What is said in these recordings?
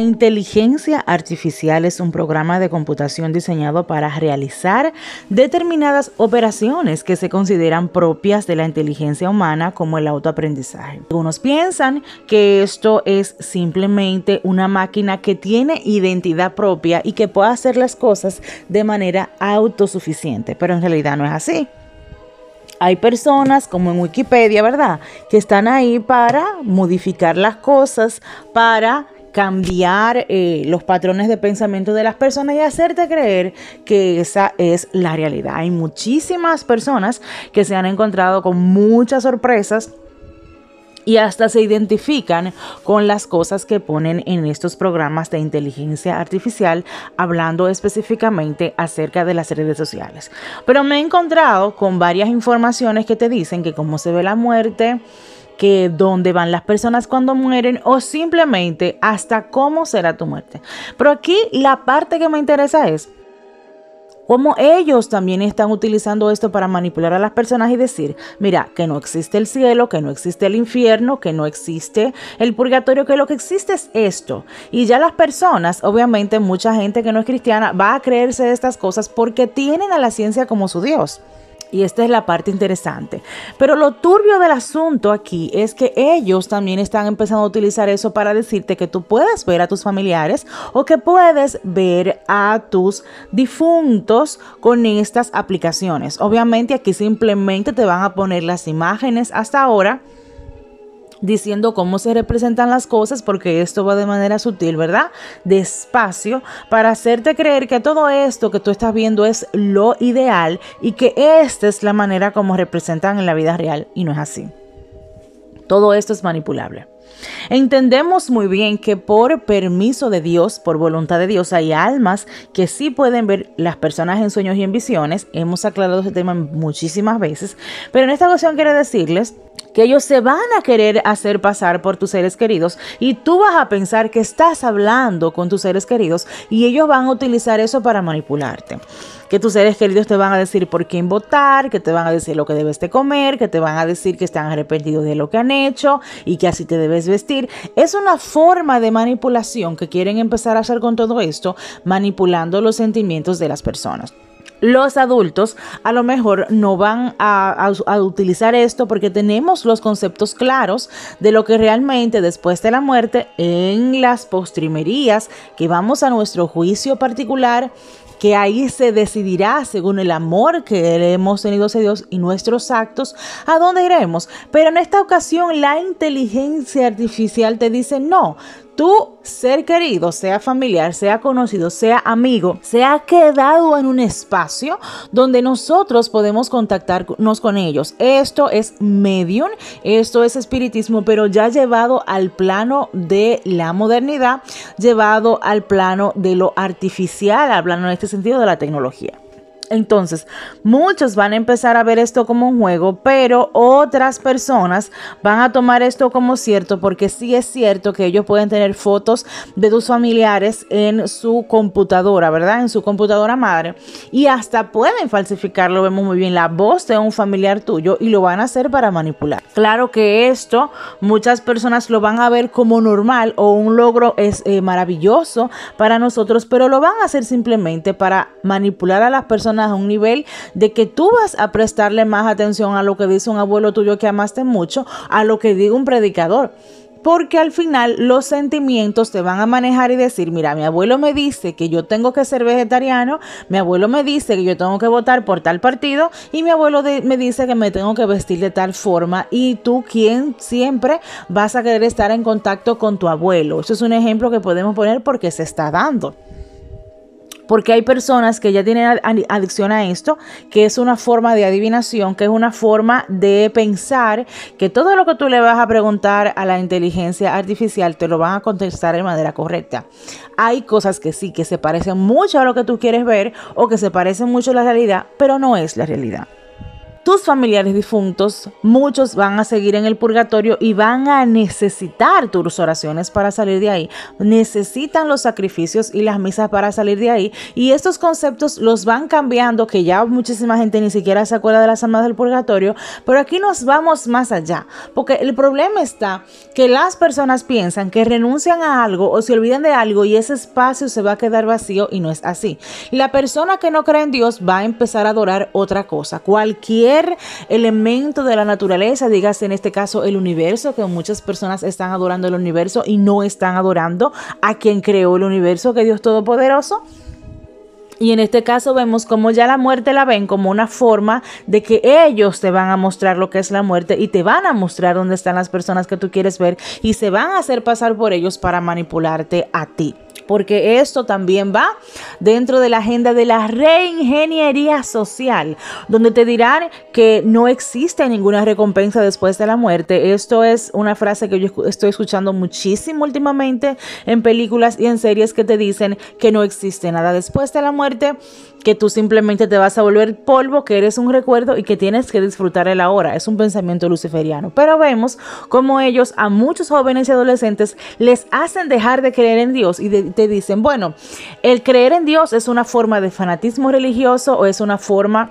inteligencia artificial es un programa de computación diseñado para realizar determinadas operaciones que se consideran propias de la inteligencia humana como el autoaprendizaje. Algunos piensan que esto es simplemente una máquina que tiene identidad propia y que puede hacer las cosas de manera autosuficiente, pero en realidad no es así hay personas como en Wikipedia, ¿verdad? Que están ahí para modificar las cosas, para cambiar eh, los patrones de pensamiento de las personas y hacerte creer que esa es la realidad. Hay muchísimas personas que se han encontrado con muchas sorpresas y hasta se identifican con las cosas que ponen en estos programas de inteligencia artificial, hablando específicamente acerca de las redes sociales. Pero me he encontrado con varias informaciones que te dicen que cómo se ve la muerte, que dónde van las personas cuando mueren o simplemente hasta cómo será tu muerte. Pero aquí la parte que me interesa es cómo ellos también están utilizando esto para manipular a las personas y decir, mira, que no existe el cielo, que no existe el infierno, que no existe el purgatorio, que lo que existe es esto. Y ya las personas, obviamente mucha gente que no es cristiana, va a creerse de estas cosas porque tienen a la ciencia como su Dios. Y esta es la parte interesante. Pero lo turbio del asunto aquí es que ellos también están empezando a utilizar eso para decirte que tú puedes ver a tus familiares o que puedes ver a tus difuntos con estas aplicaciones. Obviamente aquí simplemente te van a poner las imágenes hasta ahora diciendo cómo se representan las cosas, porque esto va de manera sutil, ¿verdad? Despacio, para hacerte creer que todo esto que tú estás viendo es lo ideal y que esta es la manera como representan en la vida real y no es así. Todo esto es manipulable. Entendemos muy bien que por permiso de Dios, por voluntad de Dios, hay almas que sí pueden ver las personas en sueños y en visiones. Hemos aclarado ese tema muchísimas veces, pero en esta ocasión quiero decirles que ellos se van a querer hacer pasar por tus seres queridos y tú vas a pensar que estás hablando con tus seres queridos y ellos van a utilizar eso para manipularte que tus seres queridos te van a decir por quién votar, que te van a decir lo que debes de comer, que te van a decir que están arrepentidos de lo que han hecho y que así te debes vestir. Es una forma de manipulación que quieren empezar a hacer con todo esto, manipulando los sentimientos de las personas los adultos a lo mejor no van a, a, utilizar esto porque tenemos los conceptos claros de lo que realmente después de la muerte en las postrimerías que vamos a nuestro juicio particular que ahí se decidirá según el amor que le hemos tenido hacia Dios y nuestros actos a dónde iremos. Pero en esta ocasión la inteligencia artificial te dice, no, tu ser querido, sea familiar, sea conocido, sea amigo, se ha quedado en un espacio donde nosotros podemos contactarnos con ellos. Esto es medium, esto es espiritismo, pero ya llevado al plano de la modernidad, llevado al plano de lo artificial, hablando en este sentido de la tecnología. Entonces, muchos van a empezar a ver esto como un juego, pero otras personas van a tomar esto como cierto porque sí es cierto que ellos pueden tener fotos de tus familiares en su computadora, ¿verdad? En su computadora madre. Y hasta pueden falsificarlo lo vemos muy bien, la voz de un familiar tuyo y lo van a hacer para manipular. Claro que esto muchas personas lo van a ver como normal o un logro es eh, maravilloso para nosotros, pero lo van a hacer simplemente para manipular a las personas a un nivel de que tú vas a prestarle más atención a lo que dice un abuelo tuyo que amaste mucho, a lo que diga un predicador porque al final los sentimientos te van a manejar y decir, mira, mi abuelo me dice que yo tengo que ser vegetariano, mi abuelo me dice que yo tengo que votar por tal partido y mi abuelo me dice que me tengo que vestir de tal forma y tú quien siempre vas a querer estar en contacto con tu abuelo. Eso es un ejemplo que podemos poner porque se está dando. Porque hay personas que ya tienen adicción a esto, que es una forma de adivinación, que es una forma de pensar que todo lo que tú le vas a preguntar a la inteligencia artificial te lo van a contestar de manera correcta. Hay cosas que sí, que se parecen mucho a lo que tú quieres ver o que se parecen mucho a la realidad, pero no es la realidad tus familiares difuntos, muchos van a seguir en el purgatorio y van a necesitar tus oraciones para salir de ahí. Necesitan los sacrificios y las misas para salir de ahí. Y estos conceptos los van cambiando, que ya muchísima gente ni siquiera se acuerda de las almas del purgatorio, pero aquí nos vamos más allá, porque el problema está que las personas piensan que renuncian a algo o se olvidan de algo y ese espacio se va a quedar vacío y no es así. La persona que no cree en Dios va a empezar a adorar otra cosa, cualquier elemento de la naturaleza, digas en este caso el universo, que muchas personas están adorando el universo y no están adorando a quien creó el universo, que Dios Todopoderoso. Y en este caso vemos como ya la muerte la ven como una forma de que ellos te van a mostrar lo que es la muerte y te van a mostrar dónde están las personas que tú quieres ver y se van a hacer pasar por ellos para manipularte a ti porque esto también va dentro de la agenda de la reingeniería social, donde te dirán que no existe ninguna recompensa después de la muerte. Esto es una frase que yo estoy escuchando muchísimo últimamente en películas y en series que te dicen que no existe nada después de la muerte que tú simplemente te vas a volver polvo, que eres un recuerdo y que tienes que disfrutar el ahora. Es un pensamiento luciferiano. Pero vemos cómo ellos a muchos jóvenes y adolescentes les hacen dejar de creer en Dios y te dicen, bueno, el creer en Dios es una forma de fanatismo religioso o es una forma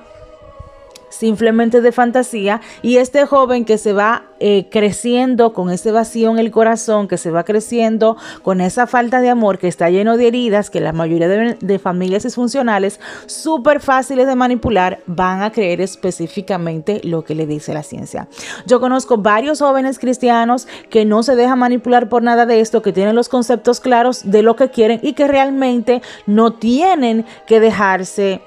simplemente de fantasía, y este joven que se va eh, creciendo con ese vacío en el corazón, que se va creciendo con esa falta de amor, que está lleno de heridas, que la mayoría de, de familias disfuncionales, súper fáciles de manipular, van a creer específicamente lo que le dice la ciencia. Yo conozco varios jóvenes cristianos que no se dejan manipular por nada de esto, que tienen los conceptos claros de lo que quieren y que realmente no tienen que dejarse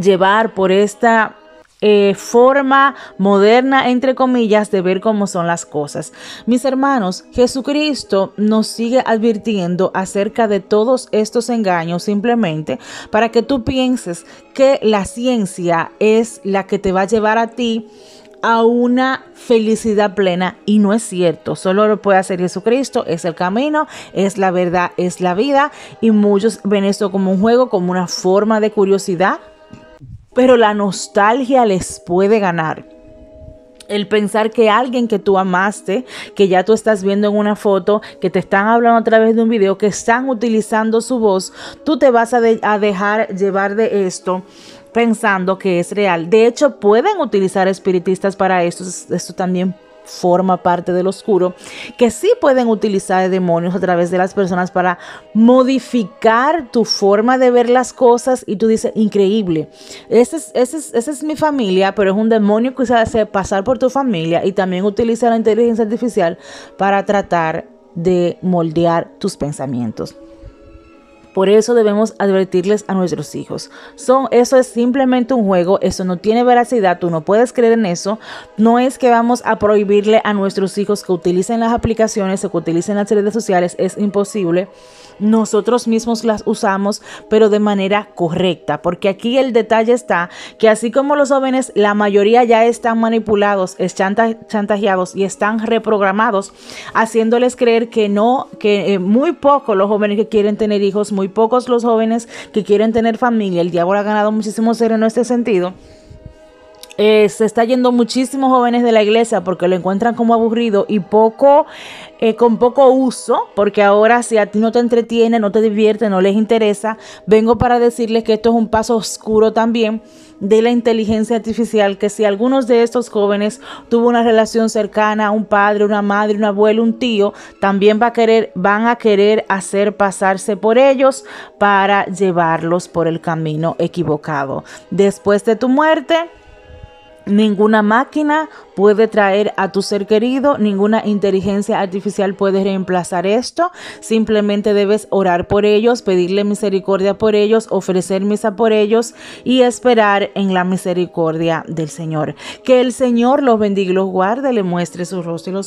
llevar por esta eh, forma moderna, entre comillas, de ver cómo son las cosas. Mis hermanos, Jesucristo nos sigue advirtiendo acerca de todos estos engaños simplemente para que tú pienses que la ciencia es la que te va a llevar a ti a una felicidad plena y no es cierto, solo lo puede hacer Jesucristo, es el camino, es la verdad, es la vida y muchos ven esto como un juego, como una forma de curiosidad, pero la nostalgia les puede ganar. El pensar que alguien que tú amaste, que ya tú estás viendo en una foto, que te están hablando a través de un video, que están utilizando su voz, tú te vas a, dejar llevar de esto pensando que es real. De hecho, pueden utilizar espiritistas para esto. Esto también forma parte del oscuro, que sí pueden utilizar demonios a través de las personas para modificar tu forma de ver las cosas y tú dices, increíble, esa es, es, mi familia, pero es un demonio que se hace pasar por tu familia y también utiliza la inteligencia artificial para tratar de moldear tus pensamientos. Por eso debemos advertirles a nuestros hijos. Son, eso es simplemente un juego, eso no tiene veracidad, tú no puedes creer en eso. No es que vamos a prohibirle a nuestros hijos que utilicen las aplicaciones o que utilicen las redes sociales, es imposible. Nosotros mismos las usamos, pero de manera correcta, porque aquí el detalle está que así como los jóvenes, la mayoría ya están manipulados, están chantajeados y están reprogramados, haciéndoles creer que no, que eh, muy poco los jóvenes que quieren tener hijos, muy pocos los jóvenes que quieren tener familia. El diablo ha ganado muchísimo ser en este sentido eh, se está yendo muchísimos jóvenes de la iglesia porque lo encuentran como aburrido y poco, eh, con poco uso, porque ahora si a ti no te entretiene, no te divierte, no les interesa, vengo para decirles que esto es un paso oscuro también de la inteligencia artificial, que si algunos de estos jóvenes tuvo una relación cercana, un padre, una madre, un abuelo, un tío, también va a querer, van a querer hacer pasarse por ellos para llevarlos por el camino equivocado. Después de tu muerte, Ninguna máquina puede traer a tu ser querido, ninguna inteligencia artificial puede reemplazar esto. Simplemente debes orar por ellos, pedirle misericordia por ellos, ofrecer misa por ellos y esperar en la misericordia del Señor. Que el Señor los bendiga y los guarde, le muestre su rostro y los